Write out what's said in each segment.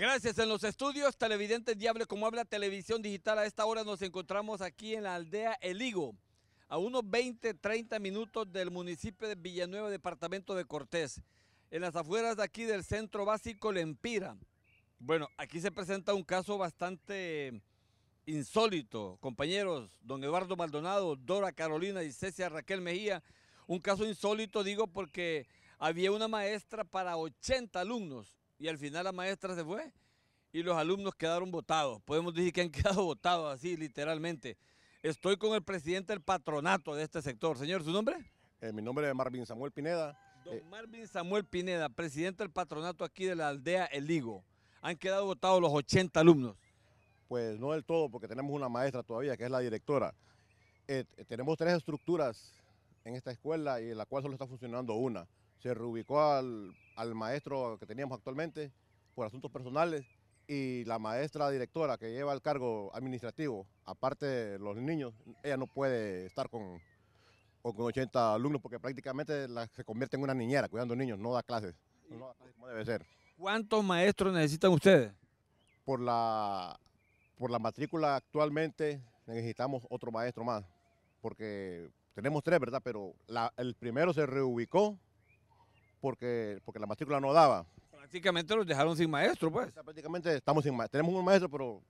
Gracias en los estudios, televidentes Diable como habla televisión digital. A esta hora nos encontramos aquí en la aldea El Higo, a unos 20, 30 minutos del municipio de Villanueva, departamento de Cortés, en las afueras de aquí del centro básico Lempira. Bueno, aquí se presenta un caso bastante insólito, compañeros, don Eduardo Maldonado, Dora Carolina y Cecia Raquel Mejía. Un caso insólito, digo, porque había una maestra para 80 alumnos y al final la maestra se fue y los alumnos quedaron votados. Podemos decir que han quedado votados así, literalmente. Estoy con el presidente del patronato de este sector. Señor, ¿su nombre? Eh, mi nombre es Marvin Samuel Pineda. Don eh, Marvin Samuel Pineda, presidente del patronato aquí de la aldea El Higo. Han quedado votados los 80 alumnos. Pues no del todo, porque tenemos una maestra todavía, que es la directora. Eh, tenemos tres estructuras en esta escuela y en la cual solo está funcionando una se reubicó al, maestro que teníamos actualmente por asuntos personales y la maestra directora que lleva el cargo administrativo, aparte de los niños, ella no puede estar con, con 80 alumnos porque prácticamente se convierte en una niñera cuidando niños, no da clases. No da clases como debe ser. ¿Cuántos maestros necesitan ustedes? Por la, por la matrícula actualmente necesitamos otro maestro más, porque tenemos tres, ¿verdad? Pero el primero se reubicó porque, porque la matrícula no daba. Prácticamente los dejaron sin maestro, pues. Prácticamente estamos sin maestro. Tenemos un maestro, pero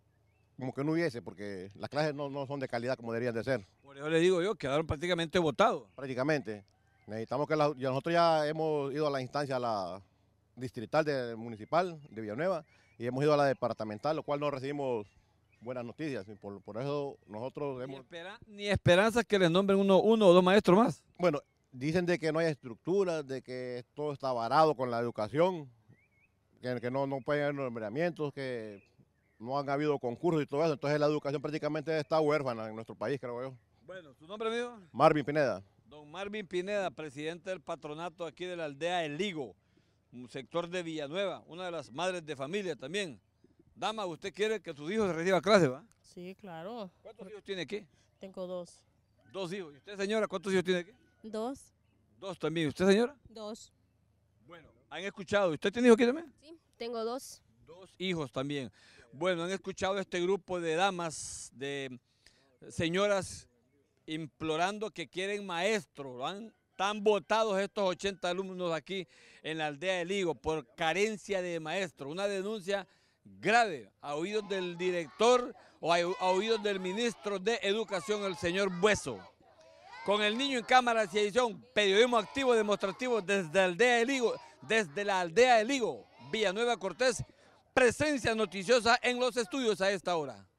como que no hubiese, porque las clases no, son de calidad como deberían de ser. Por eso le digo yo, quedaron prácticamente votados. Prácticamente. Necesitamos que la, nosotros ya hemos ido a la instancia, la distrital de, municipal de Villanueva, y hemos ido a la departamental, lo cual no recibimos buenas noticias. por, eso nosotros hemos... Ni, esperanzas que les nombren uno, uno o dos maestros más. Bueno, Dicen de que no hay estructura, de que todo está varado con la educación, que, no, no pueden haber nombramientos, que no han habido concursos y todo eso. Entonces la educación prácticamente está huérfana en nuestro país, creo yo. Bueno, ¿su nombre mío? Marvin Pineda. Don Marvin Pineda, presidente del patronato aquí de la aldea El Ligo, un sector de Villanueva, una de las madres de familia también. Dama, ¿usted quiere que sus hijos reciban clase, va? Sí, claro. ¿Cuántos hijos tiene aquí? Tengo dos. Dos hijos. ¿Y usted, señora, cuántos hijos tiene aquí? Dos. Dos también. ¿Usted, señora? Dos. Bueno, ¿han escuchado? ¿Usted tiene hijos también? Sí, tengo dos. Dos hijos también. Bueno, ¿han escuchado este grupo de damas, de señoras implorando que quieren maestro. ¿Han están votados estos 80 alumnos aquí en la aldea de Ligo por carencia de maestro. Una denuncia grave a oídos del director o a, oídos del ministro de Educación, el señor Bueso con el niño en cámara y edición, periodismo activo demostrativo desde la aldea de Ligo, desde la aldea de Ligo, Villanueva Cortés, presencia noticiosa en los estudios a esta hora.